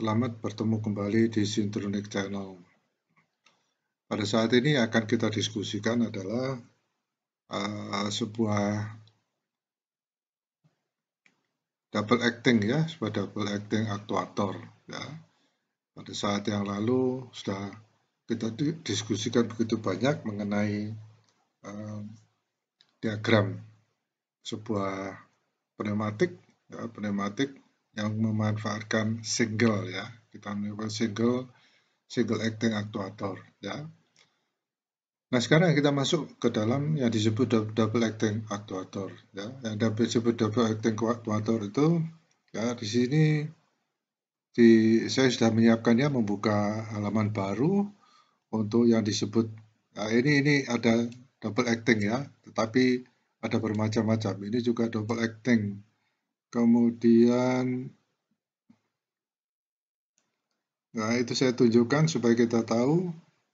Selamat bertemu kembali di Sintronik Channel. Pada saat ini akan kita diskusikan adalah uh, sebuah double acting ya, sebuah double acting aktuator ya. Pada saat yang lalu sudah kita diskusikan begitu banyak mengenai uh, diagram sebuah pneumatik ya, pneumatik yang memanfaatkan single ya kita melakukan single single acting actuator ya nah sekarang kita masuk ke dalam yang disebut double, acting actuator ya yang disebut double acting actuator itu ya di sini di saya sudah menyiapkannya membuka halaman baru untuk yang disebut ya, ini ini ada double acting ya tetapi ada bermacam-macam ini juga double acting Kemudian, nah itu saya tunjukkan supaya kita tahu.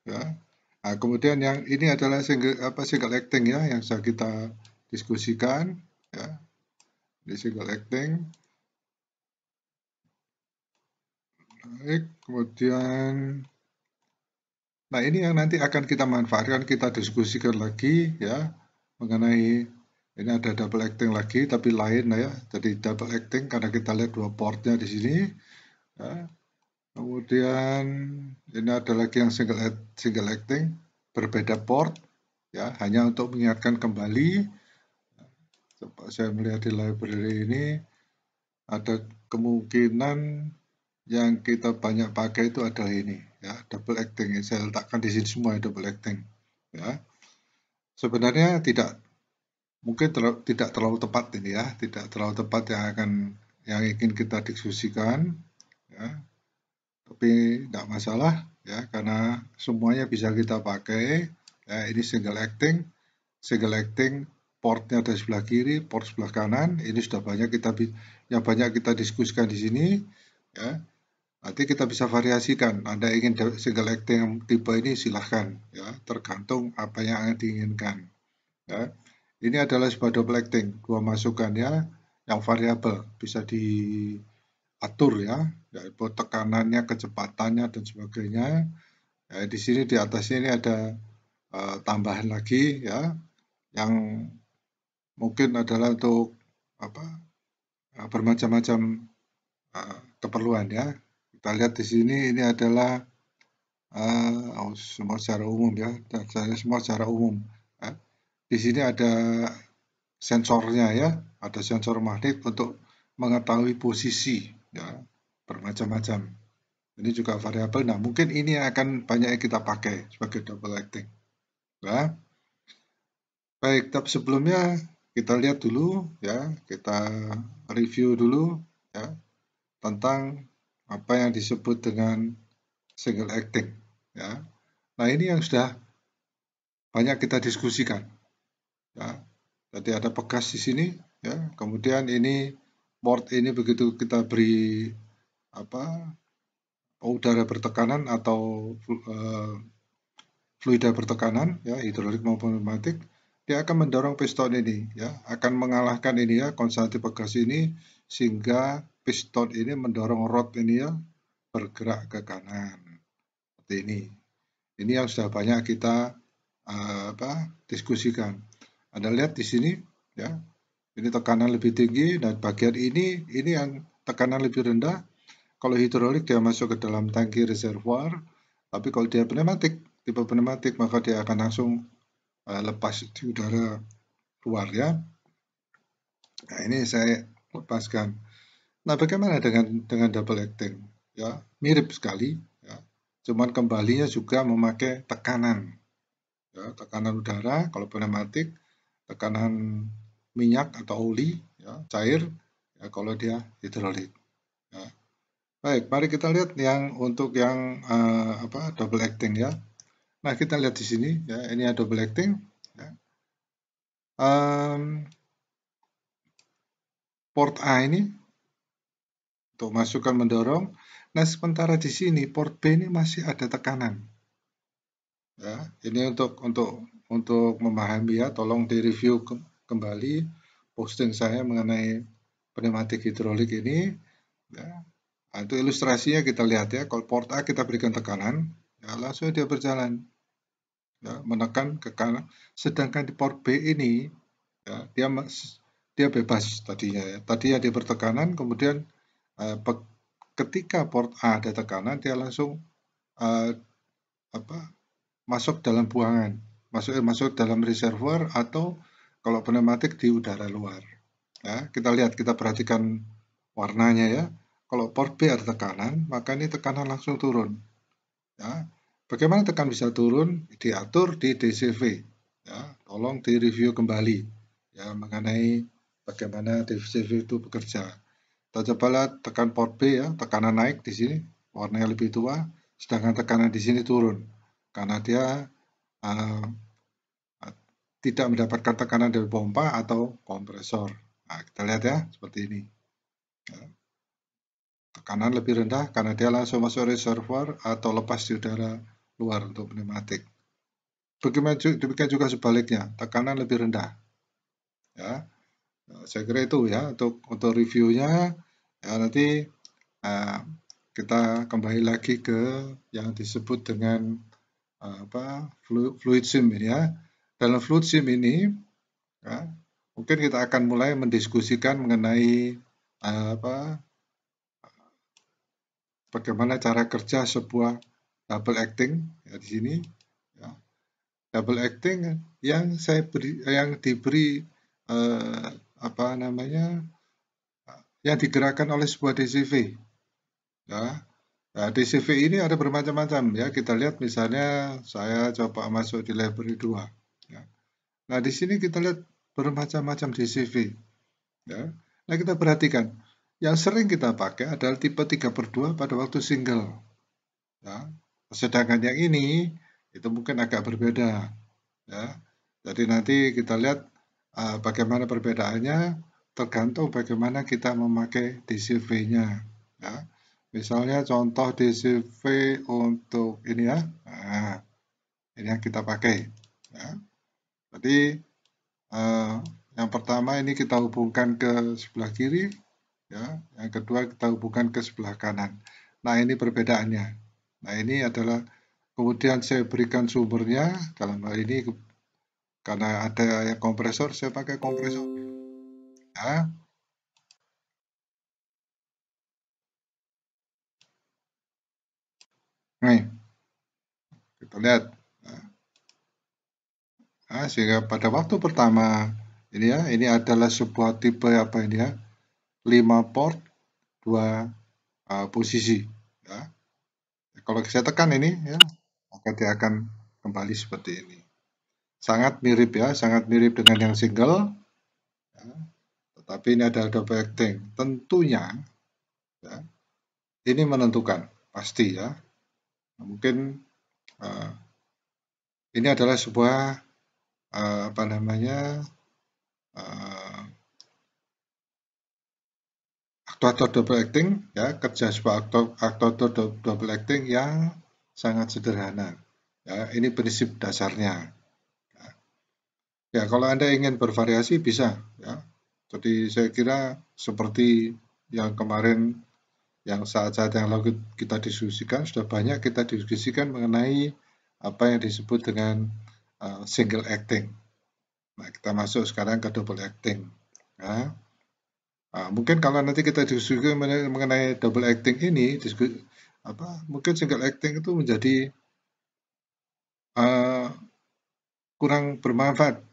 ya. Nah, kemudian yang ini adalah single, apa, single acting ya, yang saya kita diskusikan. ya. Di single acting. Baik, kemudian Nah, ini yang nanti akan kita manfaatkan, kita diskusikan lagi ya mengenai ini ada double acting lagi, tapi lain ya. Jadi double acting karena kita lihat dua portnya di sini. Ya. Kemudian ini ada lagi yang single, single acting, berbeda port, ya hanya untuk mengingatkan kembali. Coba saya melihat di library ini ada kemungkinan yang kita banyak pakai itu adalah ini, ya double acting. Saya letakkan di sini semua ya, double acting, ya. Sebenarnya tidak mungkin tidak terlalu tepat ini ya, tidak terlalu tepat yang akan yang ingin kita diskusikan, ya. tapi tidak masalah ya karena semuanya bisa kita pakai. Ya, ini single acting, single acting portnya ada sebelah kiri, port sebelah kanan. Ini sudah banyak kita yang banyak kita diskusikan di sini, ya. Nanti kita bisa variasikan. Anda ingin single acting tipe ini silahkan, ya. Tergantung apa yang Anda inginkan, ya. Ini adalah sebuah double acting. dua masukan ya, yang variabel, bisa diatur ya, yaitu tekanannya, kecepatannya, dan sebagainya. Ya, di sini di atasnya ini ada uh, tambahan lagi ya, yang mungkin adalah untuk apa uh, bermacam-macam uh, keperluan ya. Kita lihat di sini ini adalah uh, semua secara umum ya, semua secara umum di sini ada sensornya ya, ada sensor magnet untuk mengetahui posisi ya, bermacam-macam. Ini juga variabel. Nah, mungkin ini akan banyak yang kita pakai sebagai double acting. Ya. Baik, tapi sebelumnya kita lihat dulu ya, kita review dulu ya tentang apa yang disebut dengan single acting ya. Nah, ini yang sudah banyak kita diskusikan Ya. Jadi ada pegas di sini, ya. Kemudian ini port ini begitu kita beri apa udara bertekanan atau uh, fluida bertekanan, ya hidrolik maupun pneumatik, dia akan mendorong piston ini, ya akan mengalahkan ini ya konstanti pegas ini sehingga piston ini mendorong rod ini ya bergerak ke kanan seperti ini. Ini yang sudah banyak kita uh, apa diskusikan. Anda lihat di sini ya. Ini tekanan lebih tinggi dan bagian ini ini yang tekanan lebih rendah. Kalau hidrolik dia masuk ke dalam tangki reservoir, tapi kalau dia pneumatik, tipe pneumatik maka dia akan langsung uh, lepas di udara luar ya. Nah, ini saya lepaskan. Nah, bagaimana dengan dengan double acting? Ya, mirip sekali ya. Cuman kembalinya juga memakai tekanan. Ya, tekanan udara kalau pneumatik tekanan minyak atau oli ya, cair ya, kalau dia hidrolik. Ya. Baik, mari kita lihat yang untuk yang uh, apa double acting ya. Nah kita lihat di sini ya ini ada double acting. Ya. Um, port A ini untuk masukkan mendorong. Nah sementara di sini port B ini masih ada tekanan. Ya, ini untuk untuk untuk memahami ya, tolong direview ke kembali posting saya mengenai pneumatik hidrolik ini. Ya. Nah, itu ilustrasinya kita lihat ya, kalau port A kita berikan tekanan, ya langsung dia berjalan. Ya, menekan ke kanan. Sedangkan di port B ini, ya, dia dia bebas tadinya ya. Tadinya dia bertekanan, kemudian eh, ketika port A ada tekanan, dia langsung eh, apa, masuk dalam buangan masuk masuk dalam reservoir atau kalau pneumatik di udara luar. Ya, kita lihat, kita perhatikan warnanya ya. Kalau port B ada tekanan, maka ini tekanan langsung turun. Ya, bagaimana tekan bisa turun? Diatur di DCV. Ya, tolong di review kembali ya mengenai bagaimana DCV itu bekerja. Kita coba lihat tekan port B ya, tekanan naik di sini, warnanya lebih tua, sedangkan tekanan di sini turun karena dia uh, tidak mendapatkan tekanan dari pompa atau kompresor. Nah, kita lihat ya, seperti ini. Ya. Tekanan lebih rendah karena dia langsung masuk reservoir atau lepas di udara luar untuk pneumatik. demikian juga sebaliknya, tekanan lebih rendah. Ya, nah, saya kira itu ya untuk untuk reviewnya ya nanti uh, kita kembali lagi ke yang disebut dengan uh, apa fluid, fluid sim ya dalam fluid sim ini ya, mungkin kita akan mulai mendiskusikan mengenai eh, apa bagaimana cara kerja sebuah double acting ya di sini ya. double acting yang saya beri yang diberi eh, apa namanya yang digerakkan oleh sebuah DCV ya Nah, DCV ini ada bermacam-macam ya. Kita lihat misalnya saya coba masuk di library 2. Nah, di sini kita lihat bermacam-macam DCV. Ya. Nah, kita perhatikan. Yang sering kita pakai adalah tipe 3 per 2 pada waktu single. Ya. Sedangkan yang ini, itu mungkin agak berbeda. Ya. Jadi nanti kita lihat uh, bagaimana perbedaannya tergantung bagaimana kita memakai DCV-nya. Ya. Misalnya contoh DCV untuk ini ya. Nah, ini yang kita pakai. Ya. Jadi eh, yang pertama ini kita hubungkan ke sebelah kiri, ya. Yang kedua kita hubungkan ke sebelah kanan. Nah ini perbedaannya. Nah ini adalah kemudian saya berikan sumbernya dalam hal ini karena ada yang kompresor saya pakai kompresor. Ya. Nih, kita lihat. Nah, sehingga pada waktu pertama ini ya, ini adalah sebuah tipe apa ini ya? 5 port 2 uh, ah, posisi ya. Kalau saya tekan ini ya, maka dia akan kembali seperti ini. Sangat mirip ya, sangat mirip dengan yang single. Ya. Tetapi ini adalah double acting. Tentunya ya, ini menentukan pasti ya. Mungkin uh, ini adalah sebuah uh, apa namanya uh, eh, atau double acting ya kerja sebuah aktor aktor atau double acting yang sangat sederhana ya ini prinsip dasarnya ya kalau anda ingin bervariasi bisa ya jadi saya kira seperti yang kemarin yang saat-saat yang lalu kita diskusikan sudah banyak kita diskusikan mengenai apa yang disebut dengan Uh, single acting. Nah, kita masuk sekarang ke double acting. Ya. Nah, mungkin kalau nanti kita diskusi mengenai double acting ini, diskusi, apa mungkin single acting itu menjadi uh, kurang bermanfaat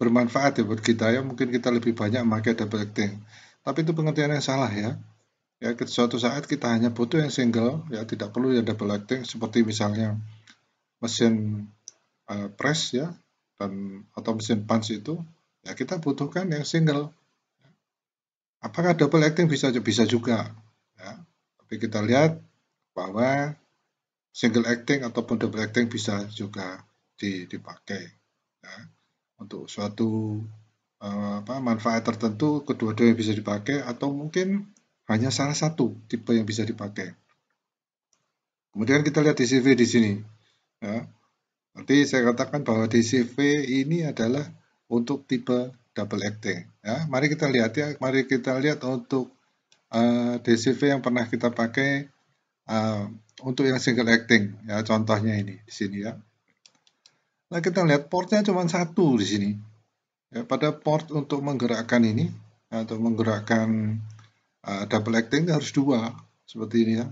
bermanfaat ya buat kita ya mungkin kita lebih banyak memakai double acting tapi itu pengertian yang salah ya ya suatu saat kita hanya butuh yang single ya tidak perlu yang double acting seperti misalnya mesin Eh, press ya dan atau mesin punch itu ya kita butuhkan yang single. Apakah double acting bisa bisa juga? Ya. Tapi kita lihat bahwa single acting ataupun double acting bisa juga dipakai ya. untuk suatu eh, apa, manfaat tertentu kedua-duanya bisa dipakai atau mungkin hanya salah satu tipe yang bisa dipakai. Kemudian kita lihat di CV di sini. Ya. Nanti saya katakan bahwa DCV ini adalah untuk tipe double acting. Ya, mari kita lihat ya, mari kita lihat untuk uh, eh, DCV yang pernah kita pakai uh, untuk yang single acting. Ya, contohnya ini di sini ya. Nah kita lihat portnya cuma satu di sini. Ya, pada port untuk menggerakkan ini atau ya, menggerakkan uh, double acting harus dua seperti ini ya.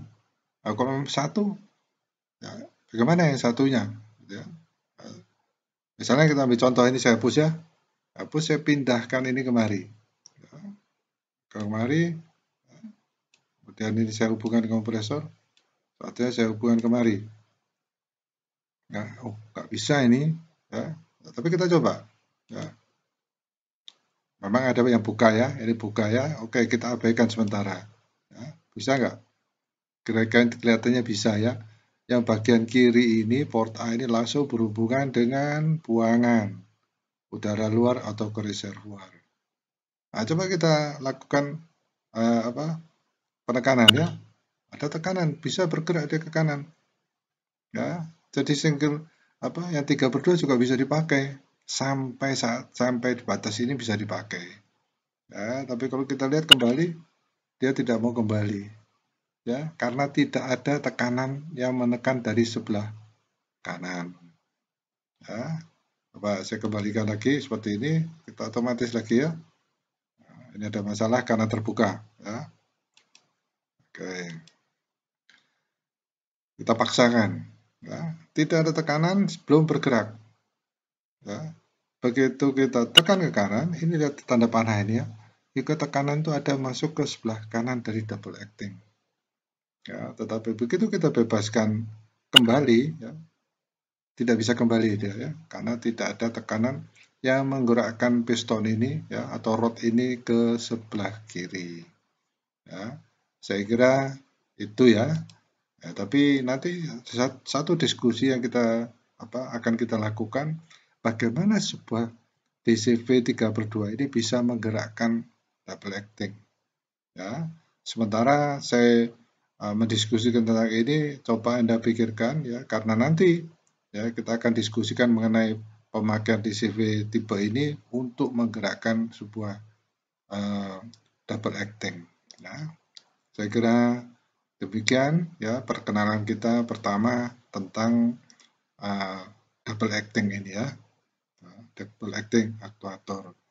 Nah, kalau satu, ya, bagaimana yang satunya? Gitu ya. Misalnya kita ambil contoh ini saya hapus ya. Hapus saya pindahkan ini kemari. Ya. Kemari. Kemudian ini saya hubungkan ke kompresor. Saatnya saya hubungkan kemari. Nah, oh, nggak bisa ini. Ya. Tapi kita coba. Ya. Memang ada yang buka ya, ini buka ya. Oke, kita abaikan sementara. Ya. Bisa nggak? Kira-kira kelihatannya bisa ya yang bagian kiri ini port A ini langsung berhubungan dengan buangan udara luar atau ke reservoir. Nah, coba kita lakukan uh, apa penekanan ya. Ada tekanan bisa bergerak dia ke kanan. Ya, jadi single apa yang tiga berdua juga bisa dipakai sampai saat sampai di batas ini bisa dipakai. Ya, tapi kalau kita lihat kembali dia tidak mau kembali ya karena tidak ada tekanan yang menekan dari sebelah kanan ya coba saya kembalikan lagi seperti ini kita otomatis lagi ya nah, ini ada masalah karena terbuka ya oke kita paksakan ya. tidak ada tekanan sebelum bergerak ya begitu kita tekan ke kanan, ini lihat tanda panah ini ya, jika tekanan itu ada masuk ke sebelah kanan dari double acting. Ya, tetapi begitu kita bebaskan kembali, ya, tidak bisa kembali dia ya, karena tidak ada tekanan yang menggerakkan piston ini ya atau rod ini ke sebelah kiri. Ya, saya kira itu ya. ya tapi nanti satu diskusi yang kita apa akan kita lakukan bagaimana sebuah DCV 3 per 2 ini bisa menggerakkan double acting. Ya, sementara saya Eh, mendiskusikan tentang ini, coba Anda pikirkan ya, karena nanti ya kita akan diskusikan mengenai pemakaian di CV tipe ini untuk menggerakkan sebuah uh, double acting. Ya. Saya kira demikian ya perkenalan kita pertama tentang uh, double acting ini ya, double acting aktuator.